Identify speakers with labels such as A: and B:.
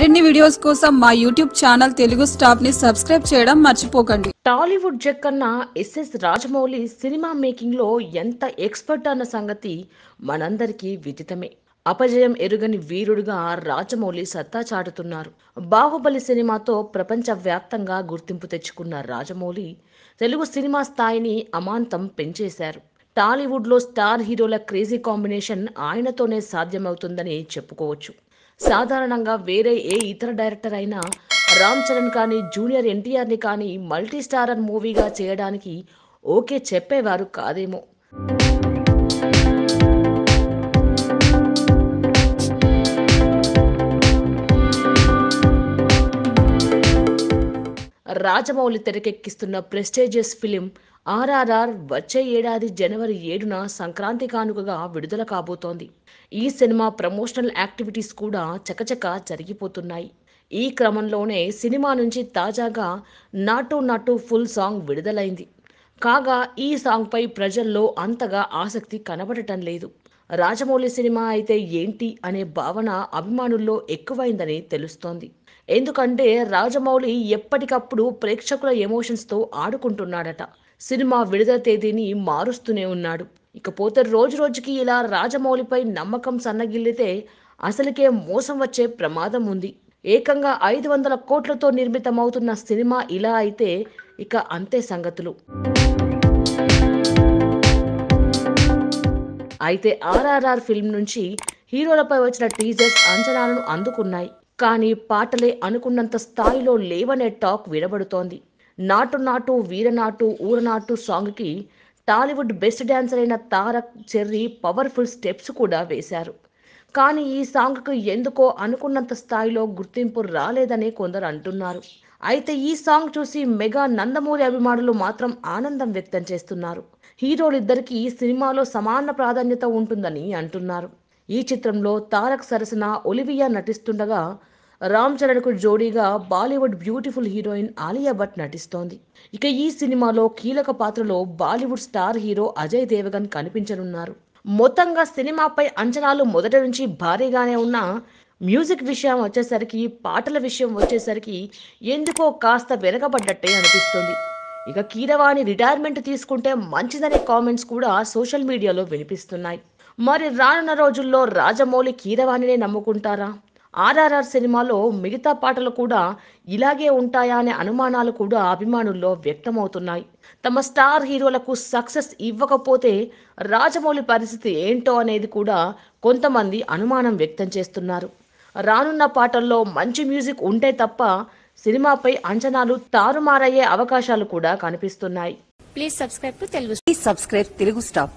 A: మరిన్ని వీడియోస్ కోసం మా యూట్యూబ్ ఛానల్ తెలుగు స్టాఫ్ ని సబ్స్క్రైబ్ చేయడం మర్చిపోకండి టాలీవుడ్ జక్కన్న ఎస్ఎస్ రాజమౌళి సినిమా మేకింగ్ లో ఎంత ఎక్స్పర్ట్ అన్న సంగతి మనందరికీ విదితమే అపజయం ఎరుగని వీరుడుగా రాజమౌళి సత్తా చాటుతున్నారు బాహుబలి సినిమాతో ప్రపంచవ్యాప్తంగా గుర్తింపు తెచ్చుకున్న రాజమౌళి తెలుగు సినిమా స్థాయిని అమాంతం పెంచేశారు టాలీవుడ్లో స్టార్ హీరోల క్రేజీ కాంబినేషన్ ఆయనతోనే సాధ్యమవుతుందని చెప్పుకోవచ్చు సాధారణంగా వేరే ఏ ఇతర డైరెక్టర్ అయినా రామ్ చరణ్ కానీ జూనియర్ ఎన్టీఆర్ని కానీ మల్టీస్టారర్ మూవీగా చేయడానికి ఓకే చెప్పేవారు కాదేమో రాజమౌళి తెరకెక్కిస్తున్న ప్రెస్టేజియస్ ఫిలిం ఆర్ఆర్ఆర్ వచ్చే ఏడాది జనవరి ఏడున సంక్రాంతి కానుకగా విడుదల కాబోతోంది ఈ సినిమా ప్రమోషనల్ యాక్టివిటీస్ కూడా చకచక జరిగిపోతున్నాయి ఈ క్రమంలోనే సినిమా నుంచి తాజాగా నాటు నాటు ఫుల్ సాంగ్ విడుదలైంది కాగా ఈ సాంగ్పై ప్రజల్లో అంతగా ఆసక్తి కనబడటం లేదు రాజమౌళి సినిమా అయితే ఏంటి అనే భావన అభిమానుల్లో ఎక్కువైందని తెలుస్తోంది ఎందుకంటే రాజమౌళి ఎప్పటికప్పుడు ప్రేక్షకుల ఎమోషన్స్తో ఆడుకుంటున్నాడట సినిమా విడుదల తేదీని మారుస్తూనే ఉన్నాడు ఇకపోతే రోజు రోజుకి ఇలా రాజమౌళిపై నమ్మకం సన్నగిల్లితే అసలుకే మోసం వచ్చే ప్రమాదం ఉంది ఏకంగా ఐదు వందల కోట్లతో నిర్మితమవుతున్న సినిమా ఇలా అయితే ఇక అంతే సంగతులు అయితే ఆర్ఆర్ఆర్ ఫిల్మ్ నుంచి హీరోలపై వచ్చిన టీజర్స్ అంచనాలను అందుకున్నాయి కానీ పాటలే అనుకున్నంత స్థాయిలో లేవనే టాక్ వినబడుతోంది నాటు నాటు వీరనాటు ఊరనాటు సాంగ్కి టాలీవుడ్ బెస్ట్ డాన్సర్ అయిన తారక్ చెర్రీ పవర్ఫుల్ స్టెప్స్ కూడా వేశారు కానీ ఈ సాంగ్కు ఎందుకో అనుకున్నంత స్థాయిలో గుర్తింపు రాలేదని కొందరు అంటున్నారు అయితే ఈ సాంగ్ చూసి మెగా నందమూరి అభిమానులు మాత్రం ఆనందం వ్యక్తం చేస్తున్నారు హీరోలిద్దరికీ ఈ సినిమాలో సమాన ప్రాధాన్యత ఉంటుందని అంటున్నారు ఈ చిత్రంలో తారక్ సరసన ఒలివియా నటిస్తుండగా రామ్ చరణ్కు జోడీగా బాలీవుడ్ బ్యూటిఫుల్ హీరోయిన్ ఆలియా భట్ నటిస్తోంది ఇక ఈ సినిమాలో కీలక పాత్రలో బాలీవుడ్ స్టార్ హీరో అజయ్ దేవగన్ కనిపించనున్నారు మొత్తంగా సినిమాపై అంచనాలు మొదటి నుంచి భారీగానే ఉన్నా మ్యూజిక్ విషయం వచ్చేసరికి పాటల విషయం వచ్చేసరికి ఎందుకో కాస్త వెనకబడ్డట్టే అనిపిస్తుంది ఇక కీరవాణి రిటైర్మెంట్ తీసుకుంటే మంచిదనే కామెంట్స్ కూడా సోషల్ మీడియాలో వినిపిస్తున్నాయి మరి రానున్న రోజుల్లో రాజమౌళి కీరవాణినే నమ్ముకుంటారా ఆర్ఆర్ఆర్ సినిమాలో మిగతా పాటలు కూడా ఇలాగే ఉంటాయా అనే అనుమానాలు కూడా అభిమానుల్లో వ్యక్తమవుతున్నాయి తమ స్టార్ హీరోలకు సక్సెస్ ఇవ్వకపోతే రాజమౌళి పరిస్థితి ఏంటో అనేది కూడా కొంతమంది అనుమానం వ్యక్తం చేస్తున్నారు రానున్న పాటల్లో మంచి మ్యూజిక్ ఉంటే తప్ప సినిమాపై అంచనాలు తారుమారయ్యే అవకాశాలు కూడా కనిపిస్తున్నాయి please subscribe Telugu please subscribe Telugu staff